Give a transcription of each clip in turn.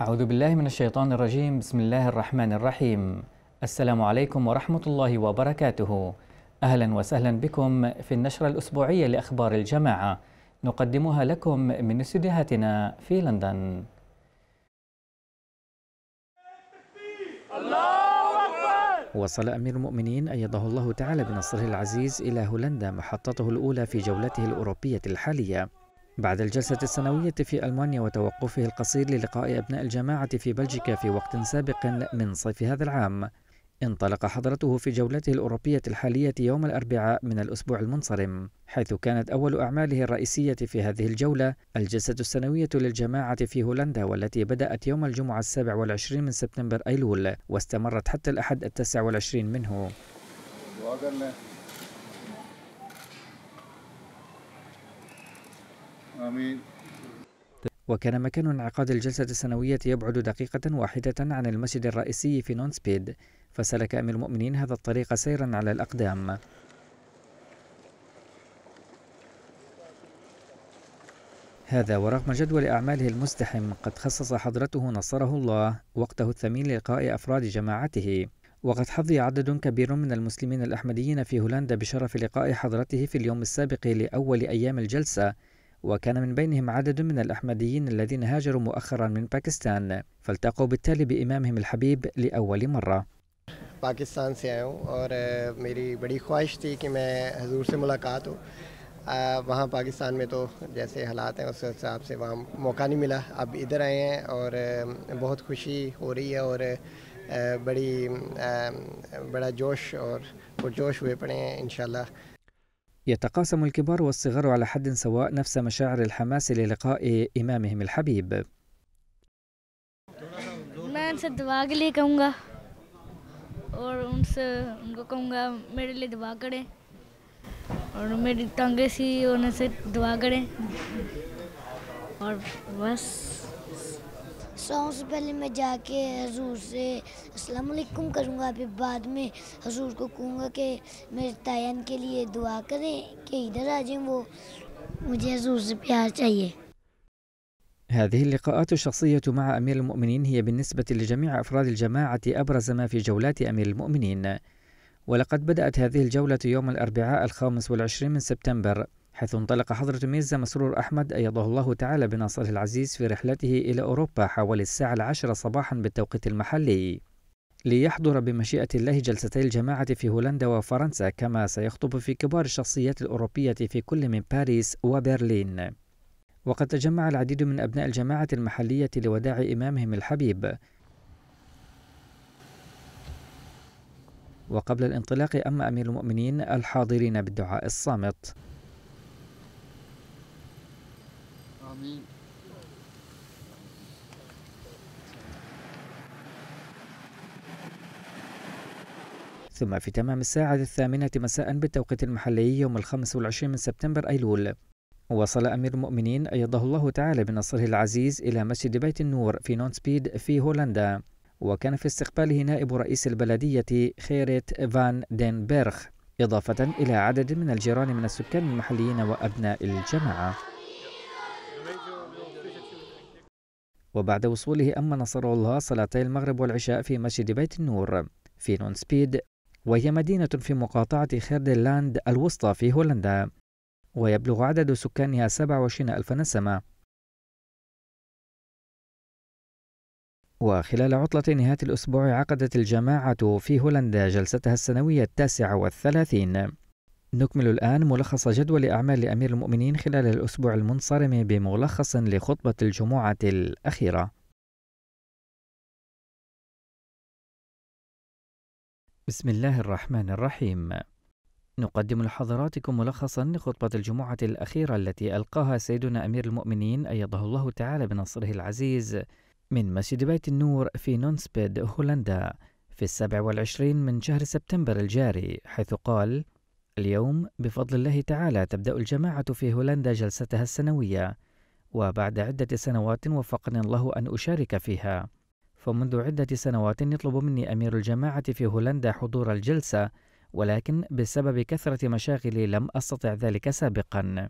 أعوذ بالله من الشيطان الرجيم بسم الله الرحمن الرحيم السلام عليكم ورحمة الله وبركاته أهلا وسهلا بكم في النشرة الأسبوعية لأخبار الجماعة نقدمها لكم من استديوهاتنا في لندن وصل أمير المؤمنين أيده الله تعالى بنصره العزيز إلى هولندا محطته الأولى في جولته الأوروبية الحالية بعد الجلسة السنوية في ألمانيا وتوقفه القصير للقاء أبناء الجماعة في بلجيكا في وقت سابق من صيف هذا العام انطلق حضرته في جولته الأوروبية الحالية يوم الأربعاء من الأسبوع المنصرم حيث كانت أول أعماله الرئيسية في هذه الجولة الجلسة السنوية للجماعة في هولندا والتي بدأت يوم الجمعة السابع والعشرين من سبتمبر أيلول واستمرت حتى الأحد التاسع والعشرين منه آمين وكان مكان انعقاد الجلسة السنوية يبعد دقيقة واحدة عن المسجد الرئيسي في نونسبيد فسلك أمير المؤمنين هذا الطريق سيرا على الأقدام هذا ورغم جدول أعماله المزدحم قد خصص حضرته نصره الله وقته الثمين للقاء أفراد جماعته وقد حظي عدد كبير من المسلمين الأحمديين في هولندا بشرف لقاء حضرته في اليوم السابق لأول أيام الجلسة وكان من بينهم عدد من الأحمديين الذين هاجروا مؤخرا من باكستان فالتقوا بالتالي بإمامهم الحبيب لأول مرة پاکستان سے آیا ہوں اور میری بڑی خواہش تھی کہ میں حضور سے ملاقات ہو وہاں پاکستان میں تو جیسے حالات ہیں اس حساب سے وہاں موقع نہیں ملا اب ادھر آئے ہیں اور بہت خوشی ہو رہی ہے اور بڑی بڑا جوش اور پرجوش ہوئے پڑے ہیں انشاءاللہ يتقاسم الكبار والصغار على حد سواء نفس مشاعر الحماس للقاء إمامهم الحبيب और बस میں جا کے حضور سے السلام علیکم کروں گا پھر بعد میں حضور کو کہوں گا کہ میرے تائن کے لیے دعا کریں کہ ادھر آ جائیں وہ مجھے حضور سے پیار چاہیے هذه اللقاءات الشخصية مع أمير المؤمنين هي بالنسبة لجميع أفراد الجماعة أبرز ما في جولات أمير المؤمنين ولقد بدأت هذه الجولة يوم الأربعاء الخامس والعشرين من سبتمبر حيث انطلق حضرة ميزة مسرور أحمد أيده الله تعالى بناصره العزيز في رحلته إلى أوروبا حوالي الساعة العاشرة صباحا بالتوقيت المحلي ليحضر بمشيئة الله جلستي الجماعة في هولندا وفرنسا كما سيخطب في كبار الشخصيات الأوروبية في كل من باريس وبرلين وقد تجمع العديد من أبناء الجماعة المحلية لوداع إمامهم الحبيب وقبل الانطلاق أما أمير المؤمنين الحاضرين بالدعاء الصامت آمين ثم في تمام الساعة الثامنة مساء بالتوقيت المحلي يوم الخامس والعشرين من سبتمبر أيلول وصل أمير المؤمنين أيده الله تعالى بنصره العزيز إلى مسجد بيت النور في نونسبيد في هولندا وكان في استقباله نائب رئيس البلدية خيرت فان دين بيرخ إضافة إلى عدد من الجيران من السكان المحليين وأبناء الجماعة وبعد وصوله أما نصره الله صلاتي المغرب والعشاء في مسجد بيت النور في نون سبيد وهي مدينة في مقاطعة خيردلاند الوسطى في هولندا ويبلغ عدد سكانها 27 ألف نسمة وخلال عطلة نهاية الأسبوع عقدت الجماعة في هولندا جلستها السنوية التاسعة والثلاثين نكمل الآن ملخص جدول أعمال أمير المؤمنين خلال الأسبوع المنصرم بملخص لخطبة الجمعة الأخيرة. بسم الله الرحمن الرحيم. نقدم لحضراتكم ملخصا لخطبة الجمعة الأخيرة التي ألقاها سيدنا أمير المؤمنين أيده الله تعالى بنصره العزيز من مسجد بيت النور في نونسبيد هولندا في السابع والعشرين من شهر سبتمبر الجاري حيث قال: اليوم بفضل الله تعالى تبدأ الجماعة في هولندا جلستها السنوية، وبعد عدة سنوات وفقني الله أن أشارك فيها، فمنذ عدة سنوات يطلب مني أمير الجماعة في هولندا حضور الجلسة، ولكن بسبب كثرة مشاغلي لم أستطع ذلك سابقًا.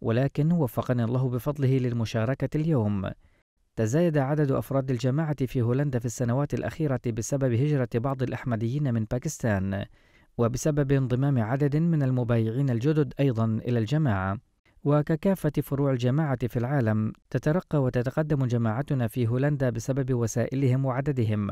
ولكن وفقني الله بفضله للمشاركة اليوم. تزايد عدد أفراد الجماعة في هولندا في السنوات الأخيرة بسبب هجرة بعض الأحمديين من باكستان، وبسبب انضمام عدد من المبايعين الجدد أيضا إلى الجماعة وككافة فروع الجماعة في العالم تترقى وتتقدم جماعتنا في هولندا بسبب وسائلهم وعددهم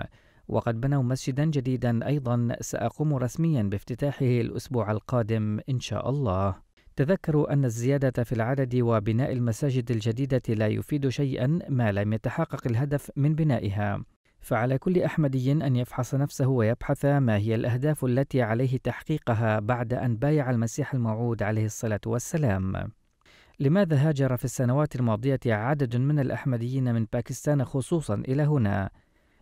وقد بنوا مسجدا جديدا أيضا سأقوم رسميا بافتتاحه الأسبوع القادم إن شاء الله تذكروا أن الزيادة في العدد وبناء المساجد الجديدة لا يفيد شيئا ما لم يتحقق الهدف من بنائها فعلى كل أحمدي أن يفحص نفسه ويبحث ما هي الأهداف التي عليه تحقيقها بعد أن بايع المسيح الموعود عليه الصلاة والسلام. لماذا هاجر في السنوات الماضية عدد من الأحمديين من باكستان خصوصا إلى هنا؟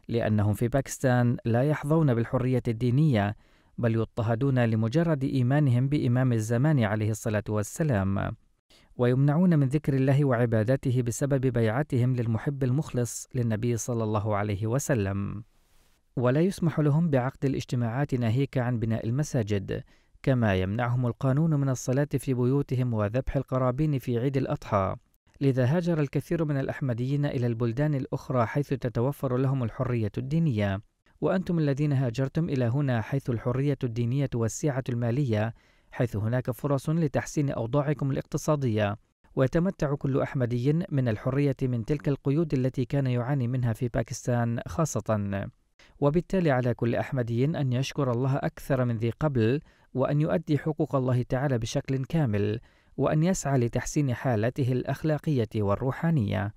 لأنهم في باكستان لا يحظون بالحرية الدينية بل يضطهدون لمجرد إيمانهم بإمام الزمان عليه الصلاة والسلام. ويمنعون من ذكر الله وعبادته بسبب بيعتهم للمحب المخلص للنبي صلى الله عليه وسلم ولا يسمح لهم بعقد الاجتماعات ناهيك عن بناء المساجد كما يمنعهم القانون من الصلاة في بيوتهم وذبح القرابين في عيد الأضحى لذا هاجر الكثير من الأحمديين إلى البلدان الأخرى حيث تتوفر لهم الحرية الدينية وأنتم الذين هاجرتم إلى هنا حيث الحرية الدينية والسعة المالية حيث هناك فرص لتحسين أوضاعكم الاقتصادية ويتمتع كل أحمدي من الحرية من تلك القيود التي كان يعاني منها في باكستان خاصة وبالتالي على كل أحمدي أن يشكر الله أكثر من ذي قبل وأن يؤدي حقوق الله تعالى بشكل كامل وأن يسعى لتحسين حالته الأخلاقية والروحانية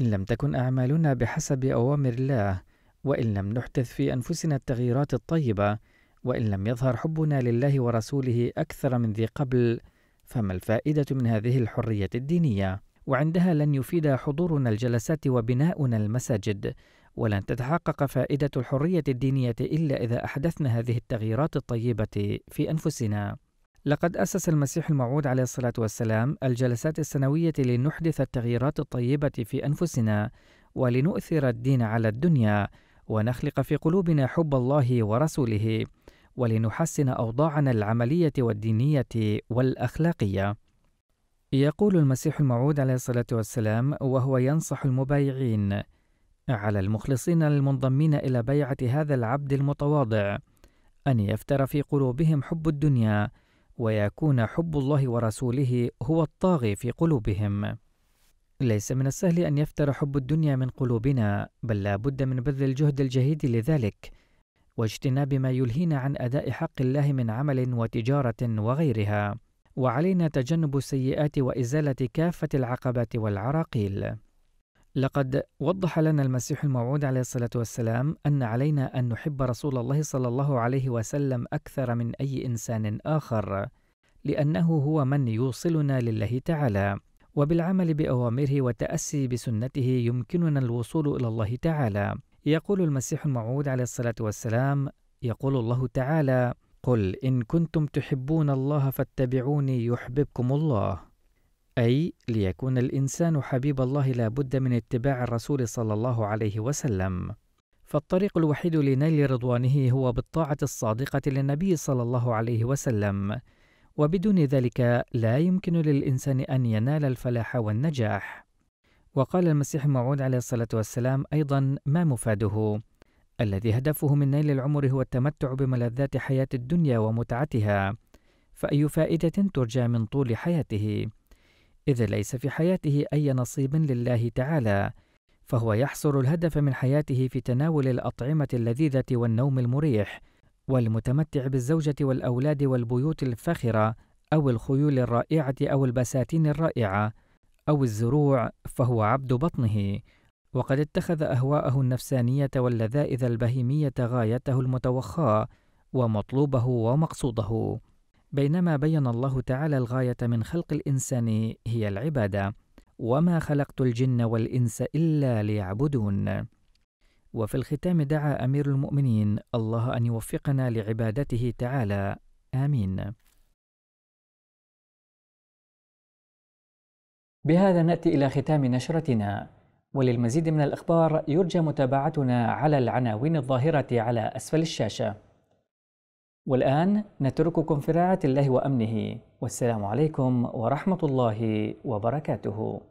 إن لم تكن أعمالنا بحسب أوامر الله وإن لم نحدث في أنفسنا التغييرات الطيبة وإن لم يظهر حبنا لله ورسوله أكثر من ذي قبل فما الفائدة من هذه الحرية الدينية؟ وعندها لن يفيد حضورنا الجلسات وبناؤنا المساجد ولن تتحقق فائدة الحرية الدينية إلا إذا أحدثنا هذه التغييرات الطيبة في أنفسنا. لقد أسس المسيح الموعود عليه الصلاة والسلام الجلسات السنوية لنحدث التغييرات الطيبة في أنفسنا ولنؤثر الدين على الدنيا ونخلق في قلوبنا حب الله ورسوله ولنحسن اوضاعنا العمليه والدينيه والاخلاقيه يقول المسيح الموعود عليه الصلاه والسلام وهو ينصح المبايعين على المخلصين المنضمين الى بيعه هذا العبد المتواضع ان يفتر في قلوبهم حب الدنيا ويكون حب الله ورسوله هو الطاغي في قلوبهم ليس من السهل أن يفتر حب الدنيا من قلوبنا بل لا بد من بذل الجهد الجهيد لذلك واجتناب ما يلهينا عن أداء حق الله من عمل وتجارة وغيرها وعلينا تجنب السيئات وإزالة كافة العقبات والعراقيل لقد وضح لنا المسيح الموعود عليه الصلاة والسلام أن علينا أن نحب رسول الله صلى الله عليه وسلم أكثر من أي إنسان آخر لأنه هو من يوصلنا لله تعالى وبالعمل بأوامره والتأسي بسنته يمكننا الوصول إلى الله تعالى. يقول المسيح الموعود عليه الصلاة والسلام: يقول الله تعالى: قل إن كنتم تحبون الله فاتبعوني يحببكم الله. أي ليكون الإنسان حبيب الله لابد من اتباع الرسول صلى الله عليه وسلم. فالطريق الوحيد لنيل رضوانه هو بالطاعة الصادقة للنبي صلى الله عليه وسلم. وبدون ذلك لا يمكن للإنسان أن ينال الفلاح والنجاح وقال المسيح الموعود عليه الصلاة والسلام أيضا ما مفاده الذي هدفه من نيل العمر هو التمتع بملذات حياة الدنيا ومتعتها فأي فائدة ترجى من طول حياته إذا ليس في حياته أي نصيب لله تعالى فهو يحصر الهدف من حياته في تناول الأطعمة اللذيذة والنوم المريح والمتمتع بالزوجة والأولاد والبيوت الفاخرة أو الخيول الرائعة أو البساتين الرائعة أو الزروع فهو عبد بطنه وقد اتخذ أهواءه النفسانية واللذائذ البهيمية غايته المتوخاة ومطلوبه ومقصوده بينما بين الله تعالى الغاية من خلق الإنسان هي العبادة وما خلقت الجن والإنس إلا ليعبدون وفي الختام دعا أمير المؤمنين الله أن يوفقنا لعبادته تعالى آمين. بهذا نأتي إلى ختام نشرتنا وللمزيد من الأخبار يرجى متابعتنا على العناوين الظاهرة على أسفل الشاشة والآن نترككم في رعاية الله وأمنه والسلام عليكم ورحمة الله وبركاته